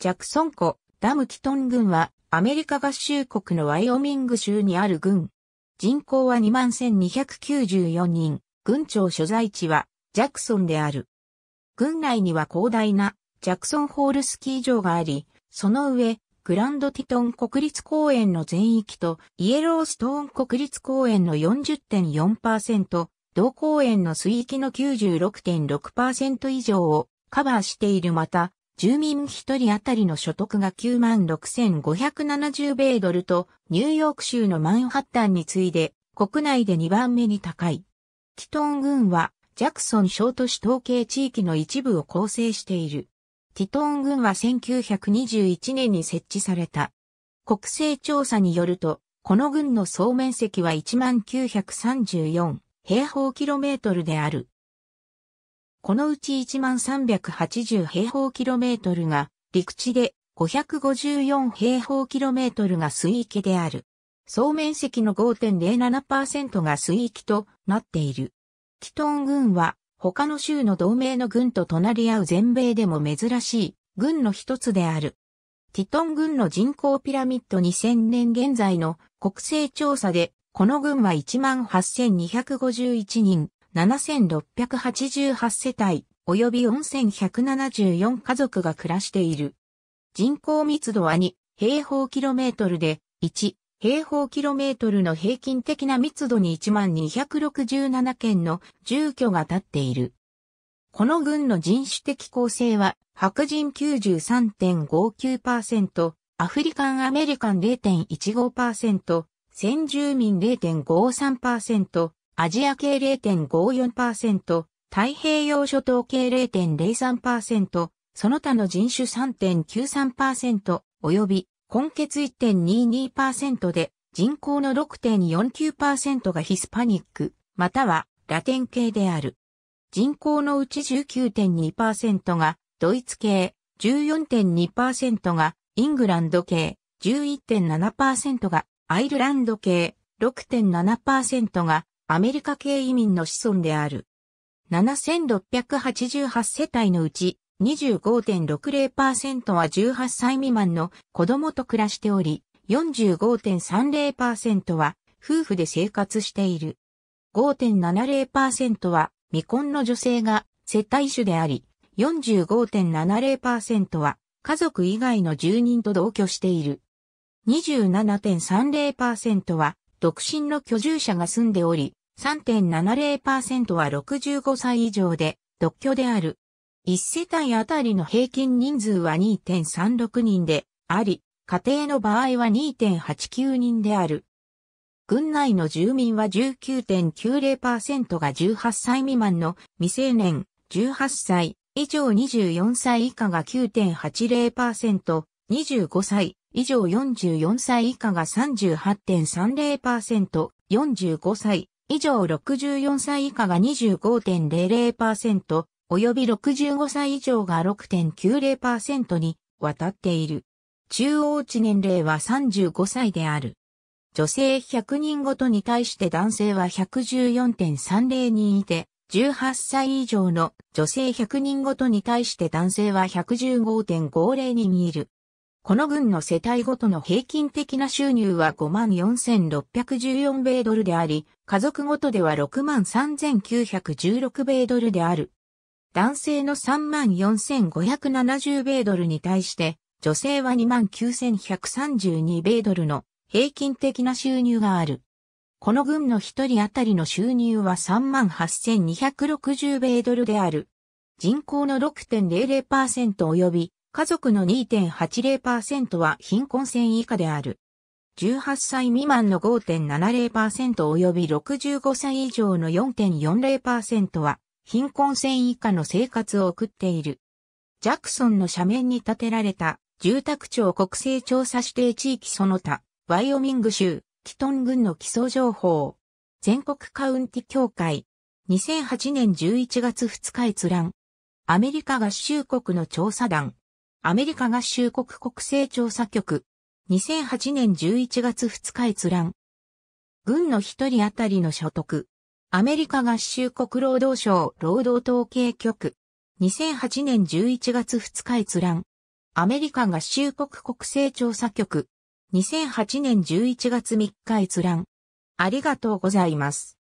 ジャクソン湖、ダムキトン郡は、アメリカ合衆国のワイオミング州にある郡。人口は21,294人。郡庁所在地は、ジャクソンである。郡内には広大な、ジャクソンホールスキー場があり、その上、グランドティトン国立公園の全域と、イエローストーン国立公園の40.4%、同公園の水域の96.6%以上をカバーしているまた、住民1人当たりの所得が96,570米ドルと、ニューヨーク州のマンハッタンに次いで、国内で2番目に高い。キトン郡は、ジャクソン小都市統計地域の一部を構成している。ティトン郡は1921年に設置された。国勢調査によると、この郡の総面積は1934平方キロメートルである。このうち1380平方キロメートルが陸地で554平方キロメートルが水域である。総面積の5.07%が水域となっている。キトン軍は他の州の同盟の軍と隣り合う全米でも珍しい軍の一つである。ティトン軍の人口ピラミッド2000年現在の国勢調査で、この軍は18,251人、7688世帯、及び4174家族が暮らしている。人口密度は2平方キロメートルで、1平方キロメートルの平均的な密度に1267件の住居が建っている。この軍の人種的構成は、白人93.59%、アフリカンアメリカン0.15%、先住民0.53%、アジア系0.54%、太平洋諸島系0.03%、その他の人種3.93%、及び、根血1.22%で、人口の6.49%がヒスパニック、またはラテン系である。人口のうち19.2%がドイツ系、14.2%がイングランド系、11.7%がアイルランド系、6.7%がアメリカ系移民の子孫である。7688世帯のうち25.60%は18歳未満の子供と暮らしており、45.30%は夫婦で生活している。5.70%は未婚の女性が世帯主であり、45.70%は家族以外の住人と同居している。27.30%は独身の居住者が住んでおり、3.70%は65歳以上で、独居である。1世帯あたりの平均人数は2.36人であり、家庭の場合は2.89人である。軍内の住民は19.90%が18歳未満の未成年、18歳以上24歳以下が9.80%、25歳以上44歳以下が38.30%、45歳以上64歳以下が25.00%、及び65歳以上が6.90%にわたっている。中央値年齢は35歳である。女性100人ごとに対して男性は114.30人いて、18歳以上の女性100人ごとに対して男性は115.50人いる。この軍の世帯ごとの平均的な収入は54,614米ドルであり、家族ごとでは63,916米ドルである。男性の34,570米ドルに対して、女性は29,132米ドルの平均的な収入がある。この軍の一人当たりの収入は38,260米ドルである。人口の6.00%及び家族の2.80%は貧困線以下である。18歳未満の5.70%及び65歳以上の4.40%は貧困線以下の生活を送っている。ジャクソンの斜面に建てられた住宅庁国勢調査指定地域その他、ワイオミング州、キトン郡の基礎情報、全国カウンティ協会、2008年11月2日閲覧、アメリカ合衆国の調査団、アメリカ合衆国国勢調査局。2008年11月2日閲覧。軍の一人当たりの所得。アメリカ合衆国労働省労働統計局。2008年11月2日閲覧。アメリカ合衆国国勢調査局。2008年11月3日閲覧。ありがとうございます。